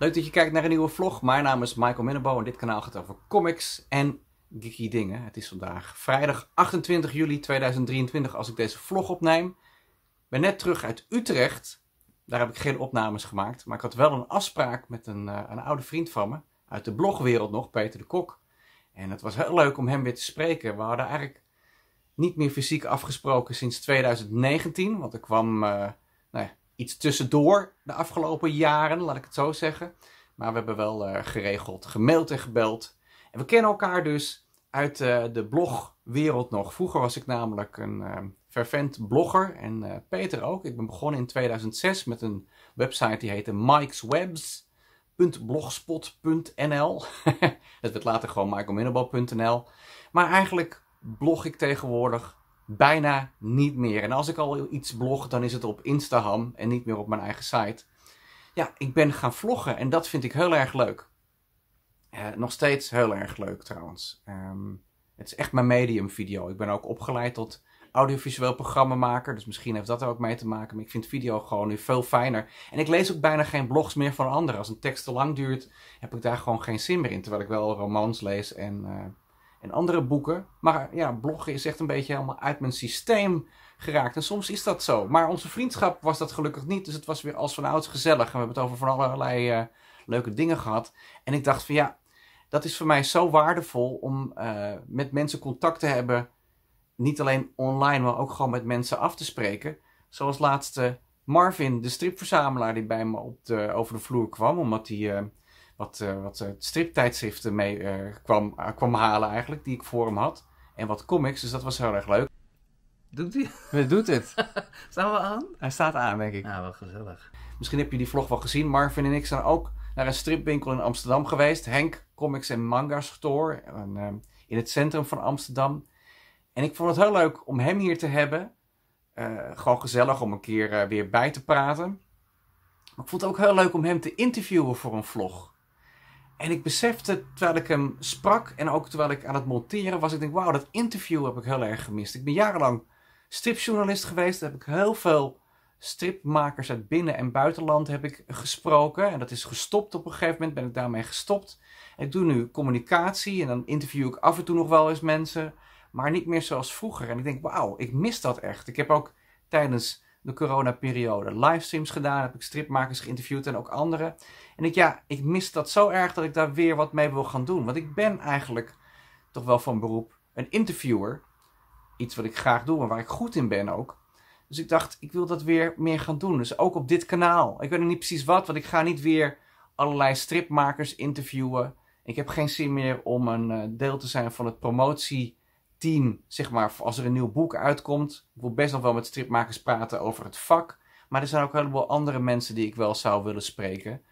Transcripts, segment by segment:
Leuk dat je kijkt naar een nieuwe vlog. Mijn naam is Michael Minnebo en dit kanaal gaat over comics en geeky dingen. Het is vandaag vrijdag 28 juli 2023 als ik deze vlog opneem. Ik ben net terug uit Utrecht. Daar heb ik geen opnames gemaakt, maar ik had wel een afspraak met een, eh, een oude vriend van me. Uit de blogwereld nog, Peter de Kok. En het was heel leuk om hem weer te spreken. We hadden eigenlijk niet meer fysiek afgesproken sinds 2019, want er kwam... Uh, nou ja, iets tussendoor de afgelopen jaren, laat ik het zo zeggen. Maar we hebben wel eh, geregeld gemaild en gebeld. En we kennen elkaar dus uit eh, de blogwereld nog. Vroeger was ik namelijk een uh, fervent blogger en Peter ook. Ik ben begonnen in 2006 met een website die heette Mike's mikeswebs.blogspot.nl. Het werd later gewoon michaelminnebal.nl. Maar eigenlijk blog ik tegenwoordig bijna niet meer. En als ik al iets blog, dan is het op Instagram en niet meer op mijn eigen site. Ja, ik ben gaan vloggen en dat vind ik heel erg leuk. Eh, nog steeds heel erg leuk trouwens. Ehm, het is echt mijn medium video. Ik ben ook opgeleid tot audiovisueel programmamaker. Dus misschien heeft dat er ook mee te maken. Maar ik vind video gewoon nu veel fijner. En ik lees ook bijna geen blogs meer van anderen. Als een tekst te lang duurt, heb ik daar gewoon geen zin meer in. Terwijl ik wel romans lees en eh, en andere boeken. Maar ja, bloggen is echt een beetje helemaal uit mijn systeem geraakt. En soms is dat zo. Maar onze vriendschap was dat gelukkig niet. Dus het was weer als van ouds gezellig. En we hebben het over van allerlei eh, leuke dingen gehad. En ik dacht van ja, dat is voor mij zo waardevol om eh, met mensen contact te hebben. Niet alleen online, maar ook gewoon met mensen af te spreken. Zoals laatste Marvin, de stripverzamelaar die bij me op de, over de vloer kwam. Omdat hij eh, wat, eh, wat striptijdschriften mee eh, kwam, eh, kwam halen eigenlijk, die ik voor hem had. En wat comics, dus dat was heel erg leuk. Doet hij? Hij doet het. staan we aan? Hij staat aan, denk ik. Ja, wel gezellig. Misschien heb je die vlog wel gezien. Marvin en ik zijn ook naar een stripwinkel in Amsterdam geweest. Henk Comics en Manga Store in het centrum van Amsterdam. En ik vond het heel leuk om hem hier te hebben. gewoon gezellig om een keer weer bij te praten. Maar ik vond het ook heel leuk om hem te interviewen voor een vlog. En ik besefte terwijl ik hem sprak en ook terwijl ik aan het monteren was, ik denk, wauw, dat interview heb ik heel erg gemist. Ik ben jarenlang stripjournalist geweest, daar heb ik heel veel stripmakers uit binnen- en buitenland heb ik gesproken. En dat is gestopt op een gegeven moment, ben ik daarmee gestopt. Ik doe nu communicatie en dan interview ik af en toe nog wel eens mensen, maar niet meer zoals vroeger. En ik denk, wauw, ik mis dat echt. Ik heb ook tijdens de coronaperiode. Livestreams gedaan, heb ik stripmakers geïnterviewd en ook anderen. En ik, ja, ik mis dat zo erg dat ik daar weer wat mee wil gaan doen. Want ik ben eigenlijk toch wel van beroep een interviewer. Iets wat ik graag doe en waar ik goed in ben ook. Dus ik dacht, ik wil dat weer meer gaan doen. Dus ook op dit kanaal. Ik weet nog niet precies wat, want ik ga niet weer allerlei stripmakers interviewen. Ik heb geen zin meer om een eh, deel te zijn van het promotie team, zeg maar, als er een nieuw boek uitkomt. Ik wil best nog wel met stripmakers praten over het vak. Maar er zijn ook een heleboel andere mensen die ik wel zou willen spreken.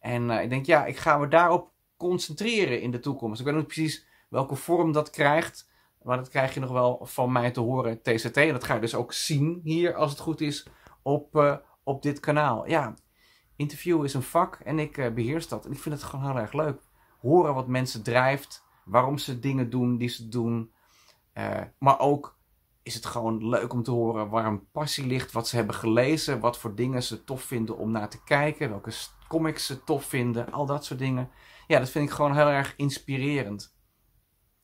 En eh, ik denk, ja, ik ga me daarop concentreren in de toekomst. Ik weet niet precies welke vorm dat krijgt. Maar dat krijg je nog wel van mij te horen, TCT. En dat ga je dus ook zien hier, als het goed is, op, eh, op dit kanaal. Ja, interview is een vak en ik uh, beheers dat. En ik vind het gewoon heel erg leuk. Horen wat mensen drijft, waarom ze dingen doen die ze doen. Eh, maar ook is het gewoon leuk om te horen waar een passie ligt, wat ze hebben gelezen, wat voor dingen ze tof vinden om naar te kijken, welke comics ze tof vinden, al dat soort dingen. Ja, dat vind ik gewoon heel erg inspirerend.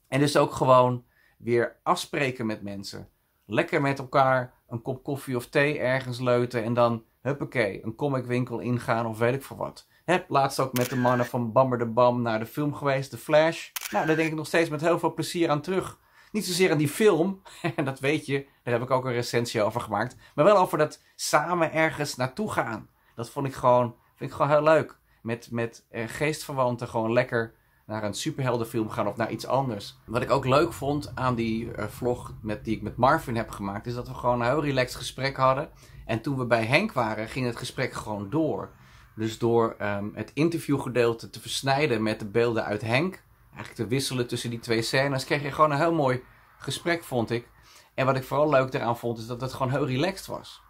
En dus ook gewoon weer afspreken met mensen. Lekker met elkaar een kop koffie of thee ergens leuten en dan, huppakee, een comicwinkel ingaan of weet ik voor wat. Heb laatst ook met de mannen van Bammer de Bam naar de film geweest, The Flash. Nou, daar denk ik nog steeds met heel veel plezier aan terug. Niet zozeer aan die film, en dat weet je, daar heb ik ook een recensie over gemaakt. Maar wel over dat samen ergens naartoe gaan. Dat vond ik gewoon, vind ik gewoon heel leuk. Met, met eh, geestverwanten gewoon lekker naar een superheldenfilm gaan of naar iets anders. Wat ik ook leuk vond aan die eh, vlog met, die ik met Marvin heb gemaakt, is dat we gewoon een heel relaxed gesprek hadden. En toen we bij Henk waren, ging het gesprek gewoon door. Dus door ehm, het interviewgedeelte te versnijden met de beelden uit Henk, eigenlijk te wisselen tussen die twee scènes, kreeg je gewoon een heel mooi gesprek, vond ik. En wat ik vooral leuk daaraan vond, is dat het gewoon heel relaxed was.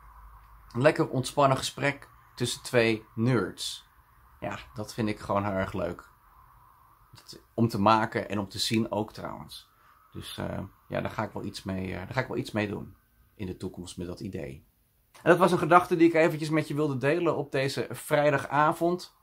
Een lekker ontspannen gesprek tussen twee nerds. Ja, dat vind ik gewoon heel erg leuk. Om te maken en om te zien ook trouwens. Dus eh, ja, daar ga, ik wel iets mee, eh, daar ga ik wel iets mee doen in de toekomst met dat idee. En dat was een gedachte die ik eventjes met je wilde delen op deze vrijdagavond.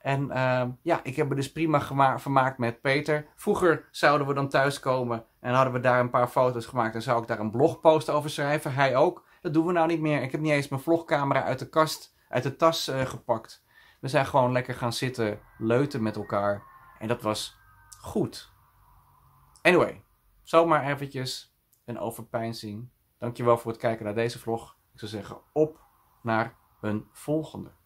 En ehm, ja, ik heb me dus prima vermaakt met Peter. Vroeger zouden we dan thuiskomen en hadden we daar een paar foto's gemaakt. En zou ik daar een blogpost over schrijven. Hij ook. Dat doen we nou niet meer. Ik heb niet eens mijn vlogcamera uit de kast, uit de tas eh, gepakt. We zijn gewoon lekker gaan zitten leuten met elkaar. En dat was goed. Anyway, zomaar eventjes een overpijnzing. Dankjewel voor het kijken naar deze vlog. Ik zou zeggen, op naar een volgende.